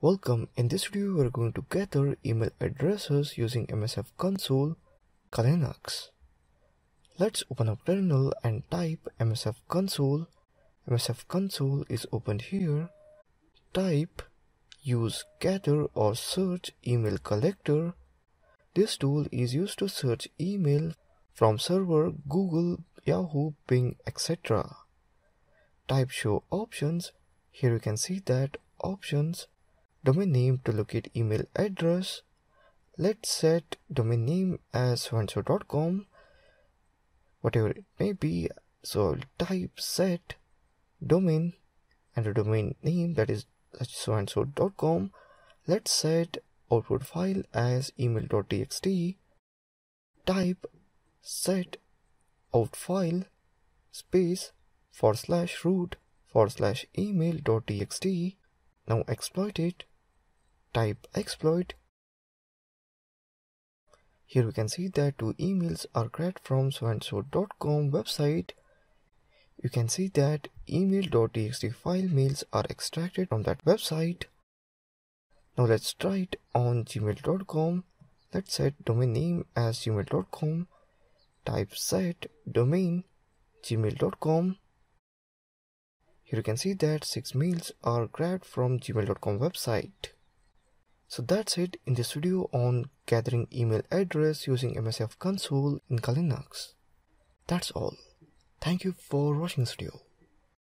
Welcome, in this video we are going to gather email addresses using MSF console Kali Linux. Let's open up terminal and type MSF console. MSF console is opened here. Type use gather or search email collector. This tool is used to search email from server, Google, Yahoo, Bing, etc. Type show options. Here you can see that options domain name to locate email address. Let's set domain name as oneso.com, whatever it may be. So I'll type set domain and the domain name that is soandso.com. Let's set output file as email.txt. Type set out file space forward slash root forward slash email.txt now exploit it. Type exploit. Here we can see that two emails are created from soandso.com website. You can see that email.txt file mails are extracted from that website. Now let's try it on gmail.com. Let's set domain name as gmail.com. Type set domain gmail.com. Here you can see that 6 meals are grabbed from gmail.com website. So that's it in this video on gathering email address using MSF console in Linux. That's all. Thank you for watching this video.